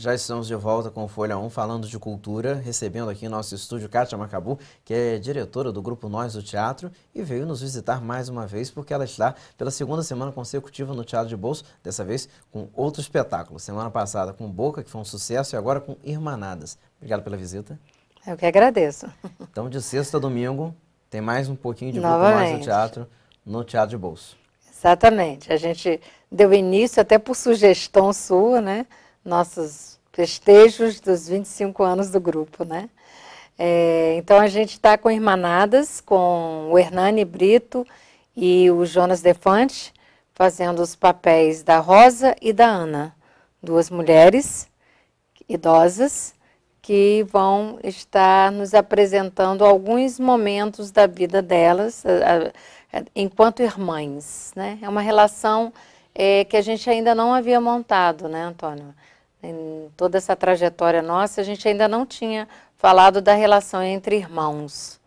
Já estamos de volta com Folha 1 falando de cultura, recebendo aqui em nosso estúdio Kátia Macabu, que é diretora do grupo Nós do Teatro e veio nos visitar mais uma vez porque ela está pela segunda semana consecutiva no Teatro de Bolso, dessa vez com outro espetáculo. Semana passada com Boca, que foi um sucesso, e agora com Irmanadas. Obrigado pela visita. Eu que agradeço. Então, de sexta a domingo, tem mais um pouquinho de Novamente. grupo Nós do Teatro no Teatro de Bolso. Exatamente. A gente deu início até por sugestão sua, né? nossos festejos dos 25 anos do grupo, né? É, então a gente está com Irmanadas, com o Hernani Brito e o Jonas Defante, fazendo os papéis da Rosa e da Ana, duas mulheres idosas que vão estar nos apresentando alguns momentos da vida delas a, a, enquanto irmãs. Né? É uma relação é, que a gente ainda não havia montado, né, Antônio? em toda essa trajetória nossa, a gente ainda não tinha falado da relação entre irmãos.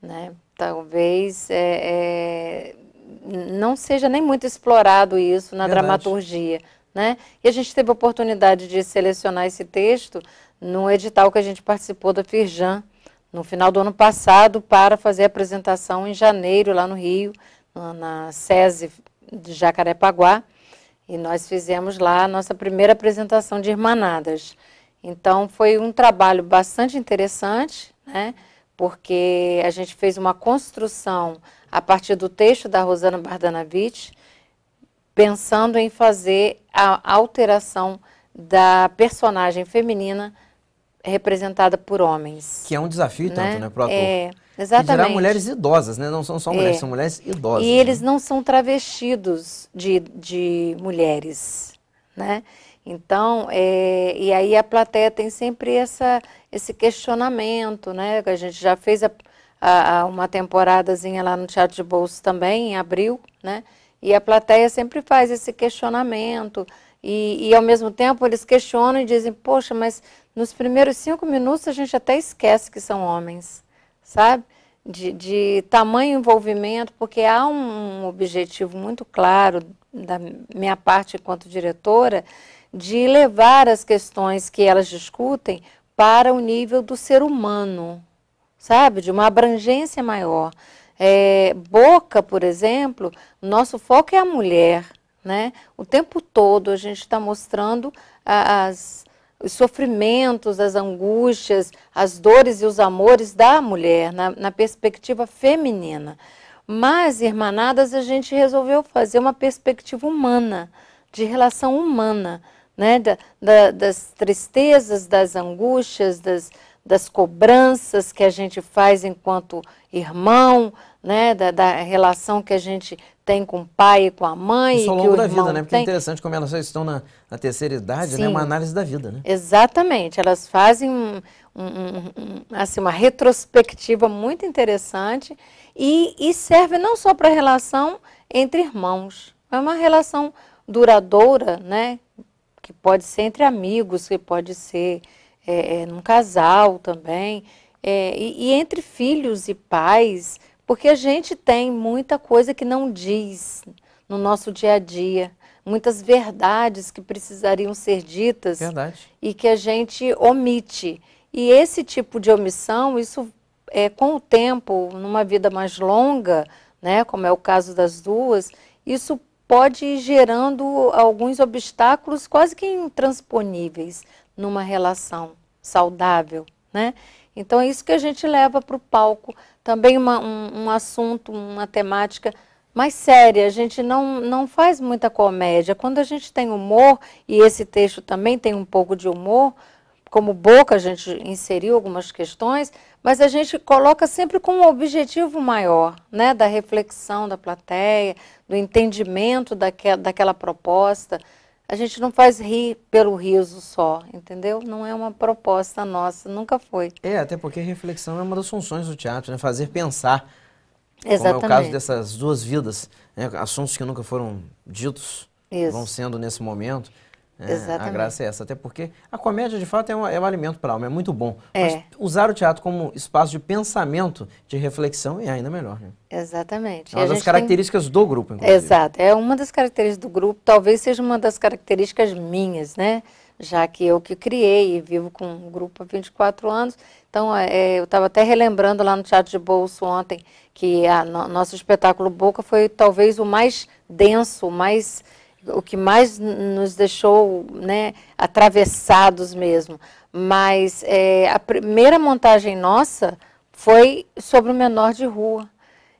Né? Talvez é, é, não seja nem muito explorado isso na Verdade. dramaturgia. Né? E a gente teve a oportunidade de selecionar esse texto no edital que a gente participou da Firjan, no final do ano passado, para fazer a apresentação em janeiro, lá no Rio, na SESI de Jacarepaguá. E nós fizemos lá a nossa primeira apresentação de Irmanadas. Então, foi um trabalho bastante interessante, né? porque a gente fez uma construção a partir do texto da Rosana Bardanavich, pensando em fazer a alteração da personagem feminina representada por homens. Que é um desafio né? tanto, né, né para o ator. É, exatamente. Que mulheres idosas, né? Não são só mulheres, é. são mulheres idosas. E né? eles não são travestidos de, de mulheres, né? Então, é, e aí a plateia tem sempre essa, esse questionamento, né? A gente já fez a, a, a uma temporadazinha lá no Teatro de Bolsa também, em abril, né? E a plateia sempre faz esse questionamento, e, e, ao mesmo tempo eles questionam e dizem, poxa, mas nos primeiros cinco minutos a gente até esquece que são homens, sabe? De, de tamanho envolvimento, porque há um objetivo muito claro da minha parte enquanto diretora de levar as questões que elas discutem para o nível do ser humano, sabe? De uma abrangência maior. É, boca, por exemplo, nosso foco é a mulher. Né? O tempo todo a gente está mostrando as, os sofrimentos, as angústias, as dores e os amores da mulher, na, na perspectiva feminina. Mas, Irmanadas, a gente resolveu fazer uma perspectiva humana, de relação humana, né? Da, da, das tristezas, das angústias, das, das cobranças que a gente faz enquanto irmão, né? da, da relação que a gente tem com o pai e com a mãe. Isso ao longo da vida, né? Porque é tem... é interessante como elas estão na, na terceira idade, Sim. né? Uma análise da vida, né? Exatamente. Elas fazem um, um, um, assim, uma retrospectiva muito interessante e, e serve não só para a relação entre irmãos, é uma relação duradoura, né? Que pode ser entre amigos, que pode ser é, num casal também, é, e, e entre filhos e pais porque a gente tem muita coisa que não diz no nosso dia a dia, muitas verdades que precisariam ser ditas Verdade. e que a gente omite. E esse tipo de omissão, isso é, com o tempo, numa vida mais longa, né, como é o caso das duas, isso pode ir gerando alguns obstáculos quase que intransponíveis numa relação saudável, né? Então é isso que a gente leva para o palco também uma, um, um assunto, uma temática mais séria. A gente não, não faz muita comédia. Quando a gente tem humor, e esse texto também tem um pouco de humor, como boca a gente inseriu algumas questões, mas a gente coloca sempre com um objetivo maior, né, da reflexão da plateia, do entendimento daquela, daquela proposta a gente não faz rir pelo riso só, entendeu? Não é uma proposta nossa, nunca foi. É, até porque reflexão é uma das funções do teatro, né? Fazer pensar. Exatamente. Como é o caso dessas duas vidas, né? assuntos que nunca foram ditos Isso. vão sendo nesse momento. É, Exatamente. A graça é essa, até porque a comédia de fato é um, é um alimento para a alma, é muito bom. É. Mas usar o teatro como espaço de pensamento, de reflexão é ainda melhor. Né? Exatamente. É uma das características tem... do grupo, inclusive. Exato, é uma das características do grupo, talvez seja uma das características minhas, né? Já que eu que criei e vivo com um grupo há 24 anos. Então, é, é eu estava até relembrando lá no Teatro de Bolso ontem que o no, nosso espetáculo Boca foi talvez o mais denso, o mais o que mais nos deixou né, atravessados mesmo. Mas é, a primeira montagem nossa foi sobre o menor de rua.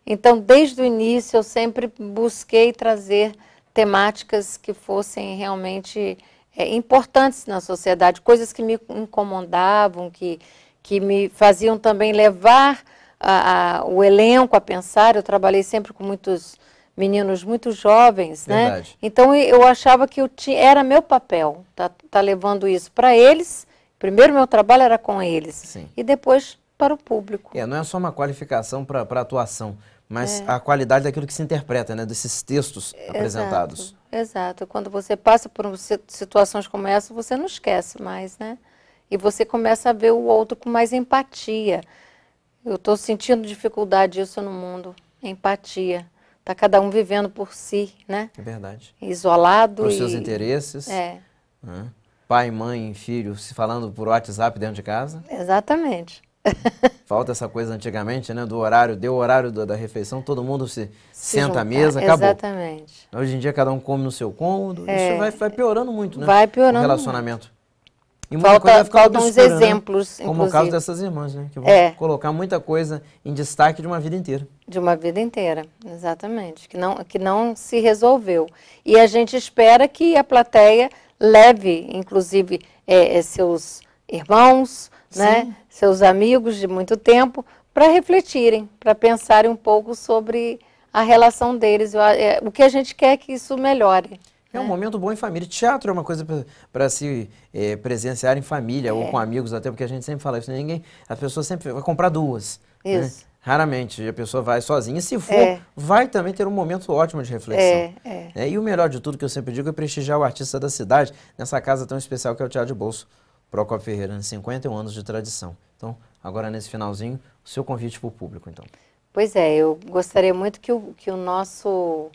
Então, desde o início, eu sempre busquei trazer temáticas que fossem realmente é, importantes na sociedade, coisas que me incomodavam, que, que me faziam também levar a, a, o elenco a pensar. Eu trabalhei sempre com muitos meninos muito jovens, né? Verdade. né? Então eu achava que eu tinha, era meu papel, tá, tá levando isso para eles. Primeiro meu trabalho era com eles Sim. e depois para o público. É, não é só uma qualificação para atuação, mas é. a qualidade daquilo que se interpreta, né? Desses textos exato, apresentados. Exato. Quando você passa por situações como essa, você não esquece mais, né? E você começa a ver o outro com mais empatia. Eu estou sentindo dificuldade isso no mundo. Empatia. Está cada um vivendo por si, né? É verdade. Isolado. Os e... seus interesses. É. Né? Pai, mãe, filho se falando por WhatsApp dentro de casa. Exatamente. Falta essa coisa antigamente, né? Do horário, deu o horário da, da refeição, todo mundo se, se senta juntar. à mesa, acabou. Exatamente. Hoje em dia cada um come no seu cômodo, é, isso vai, vai piorando muito, né? Vai piorando. O relacionamento. Muito. E muita Falta, coisa uns né? exemplos, né? Como o caso dessas irmãs, né? Que vão é. colocar muita coisa em destaque de uma vida inteira. De uma vida inteira, exatamente. Que não, que não se resolveu. E a gente espera que a plateia leve, inclusive, é, é, seus irmãos, né? Sim. né? seus amigos de muito tempo, para refletirem, para pensarem um pouco sobre a relação deles, é, o que a gente quer que isso melhore. É, um é. momento bom em família. Teatro é uma coisa para se é, presenciar em família é. ou com amigos, até porque a gente sempre fala isso. Né? Ninguém, a pessoa sempre vai comprar duas. Né? Isso. Né? Raramente a pessoa vai sozinha. Se for, é. vai também ter um momento ótimo de reflexão. É, é. Né? E o melhor de tudo que eu sempre digo é prestigiar o artista da cidade nessa casa tão especial que é o Teatro de Bolso, Procopio Ferreira, 51 anos de tradição. Então, agora nesse finalzinho, o seu convite para o público, então. Pois é, eu gostaria muito que o, que o nosso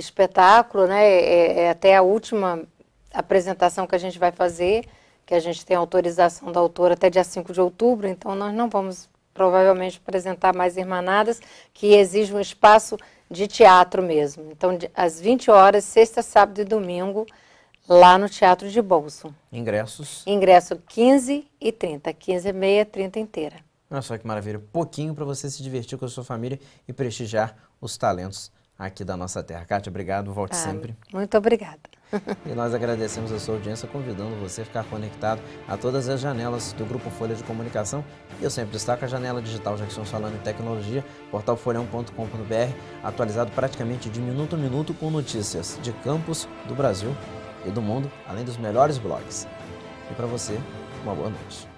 espetáculo, né? É, é até a última apresentação que a gente vai fazer, que a gente tem autorização da autora até dia 5 de outubro, então nós não vamos provavelmente apresentar mais Irmanadas, que exige um espaço de teatro mesmo. Então, de, às 20 horas, sexta, sábado e domingo, lá no Teatro de Bolso. Ingressos? Ingresso 15 e 30, 15 e meia, 30 inteira. Olha só que maravilha, pouquinho para você se divertir com a sua família e prestigiar os talentos aqui da nossa terra. Kátia, obrigado, volte ah, sempre. Muito obrigada. E nós agradecemos a sua audiência, convidando você a ficar conectado a todas as janelas do Grupo Folha de Comunicação. E eu sempre destaco a janela digital já que estamos falando em Tecnologia, portal folhão.com.br, atualizado praticamente de minuto a minuto com notícias de campos, do Brasil e do mundo, além dos melhores blogs. E para você, uma boa noite.